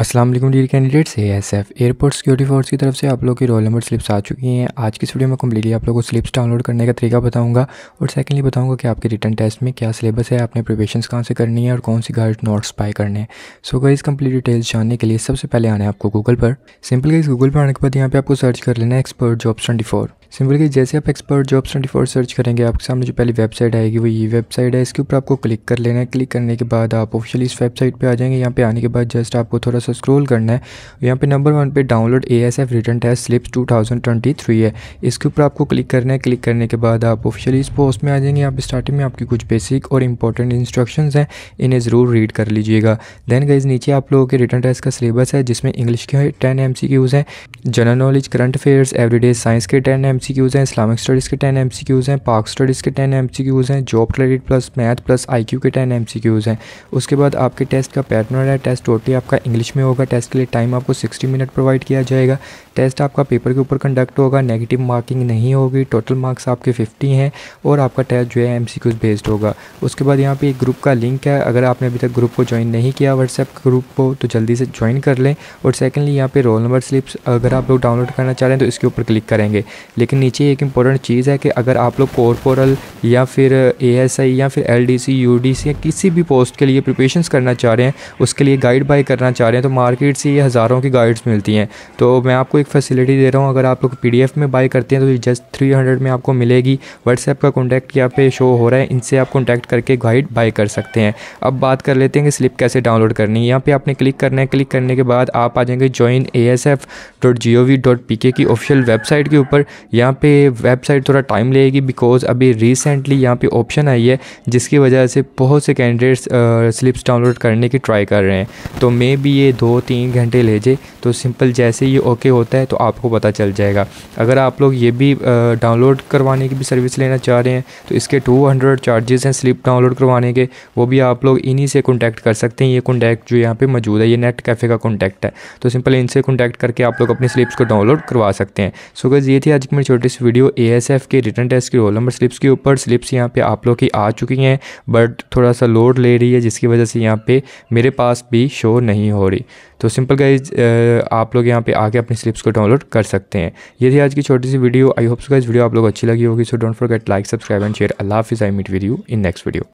असलम डी candidates A S F airport security force की तरफ से आप लोग की रोल नंबर स्लिप्स आ चुकी हैं आज की इस वीडियो में कम्प्लीटली आप लोगों को स्लिप्स डाउनलोड करने का तरीका बताऊंगा और सेकंडली बताऊंगा कि आपके रिटर्न टेस्ट में क्या सिलेबस है आपने प्रिपेशन कहाँ से करनी है और कौन सी गाइड नोट्स बाय करने हैं सो गाइज कंप्लीट डिटेल्स जानने के लिए सबसे पहले आना है आपको गूगल पर सिंपल गाइज गूगल पर आने के बाद यहाँ पर आपको सर्च कर लेना है expert jobs twenty four simple कि जैसे आप expert jobs twenty four search करेंगे आपके सामने जो पहली वेबसाइट आएगी वो ये वेबसाइट है इसके ऊपर आपको क्लिक कर लेना है क्लिक करने के बाद आप ऑफिशियली इस वेबसाइट पे आ जाएंगे यहाँ पे आने के बाद जस्ट आपको थोड़ा सा स्क्रॉल करना है यहाँ पे नंबर वन पे download A S F return test slips two thousand twenty three है इसके ऊपर आपको क्लिक करना है क्लिक करने के बाद आप ऑफिशियली इस पोस्ट में आ जाएंगे यहाँ पे स्टार्टिंग में आपकी कुछ बेसिक और इंपॉर्टेंट इंस्ट्रक्शन हैं इन्हें ज़रूर रीड कर लीजिएगा देन गाइज नीचे आप लोगों के रिटर्न टेस्ट का सिलेबस है जिसमें इंग्लिश के टेन एम सी क्यूज़ हैं general knowledge current affairs everyday science के ten M M C Qs हैं इस्लामिक स्टडीज़ के टेन एम सी क्यूज़ हैं पार्क स्टडीज़ के टेन एम सी क्यूज़ हैं job credit plus math plus I Q के ten M C Qs हैं उसके बाद आपके टेस्ट का पैटर्न है टेस्ट टोटली आपका इंग्लिश में होगा टेस्ट के लिए टाइम आपको सिक्सटी मिनट प्रोवाइड किया जाएगा टेस्ट आपका पेपर के ऊपर कंडक्ट होगा नेगेटिव मार्किंग नहीं होगी टोटल मार्क्स आपके 50 हैं और आपका टेस्ट जो है एम सी बेस्ड होगा उसके बाद यहाँ पे एक ग्रुप का लिंक है अगर आपने अभी तक ग्रुप को ज्वाइन नहीं किया व्हाट्सएप ग्रुप को तो जल्दी से ज्वाइन कर लें और सेकेंडली यहाँ पर रोल नंबर स्लिप्स अगर आप लोग डाउनलोड करना चाह रहे हैं तो इसके ऊपर क्लिक करेंगे लेकिन नीचे एक इंपॉर्टेंट चीज़ है कि अगर आप लोग कॉरपोरल या फिर ए या फिर एल डी या किसी भी पोस्ट के लिए प्रिपेशन करना चाह रहे हैं उसके लिए गाइड बाई करना चाह रहे हैं तो मार्केट से ये हज़ारों की गाइड्स मिलती हैं तो मैं आपको एक फैसिलिटी दे रहा हूँ अगर आप लोग पी में बाई करते हैं तो जस्ट थ्री हंड्रेड में आपको मिलेगी व्हाट्सएप का कॉन्टैक्ट यहाँ पे शो हो रहा है इनसे आप कॉन्टैक्ट करके गाइड बाई कर सकते हैं अब बात कर लेते हैं कि स्लिप कैसे डाउनलोड करनी है यहाँ पर आपने क्लिक करना है क्लिक करने के बाद आप आ जाएंगे join A S F dot G O V dot P K की ऑफिशियल वेबसाइट के ऊपर यहाँ पे वेबसाइट थोड़ा टाइम लेगी बिकॉज अभी रिसेंटली यहाँ पे ऑप्शन आई है जिसकी वजह से बहुत से कैंडिडेट्स स्लिप्स डाउनलोड करने की ट्राई कर रहे हैं तो मे भी ये दो तीन घंटे ले जाए तो सिंपल जैसे ही ओके होता है है तो आपको पता चल जाएगा अगर आप लोग ये भी डाउनलोड करवाने की भी सर्विस लेना चाह रहे हैं तो इसके टू हंड्रेड चार्जेस हैं स्लिप डाउनलोड करवाने के वो भी आप लोग इन्हीं से कॉन्टैक्ट कर सकते हैं ये कॉन्टैक्ट जो यहाँ पे मौजूद है ये नेट कैफ़े का कॉन्टैक्ट है तो सिंपल इनसे कॉन्टैक्ट करके आप लोग अपनी स्लिप्स को डाउनलोड करवा सकते हैं सो गज़ ये थी आज की मेरी छोटी सी वीडियो ए के रिटर्न टेस्ट की रोल नंबर स्लिप्स के ऊपर स्लिप्स यहाँ पर आप लोग की आ चुकी हैं बट थोड़ा सा लोड ले रही है जिसकी वजह से यहाँ पर मेरे पास भी शो नहीं हो रही तो सिंपल गाइज आप लोग यहाँ पे आके अपनी स्लिप्स को डाउनलोड कर सकते हैं ये थी आज की छोटी सी video I hopes guys video आप लोग अच्छी लगी होगी so don't forget like subscribe and share अल्लाह हाफिज़ I meet with you in next video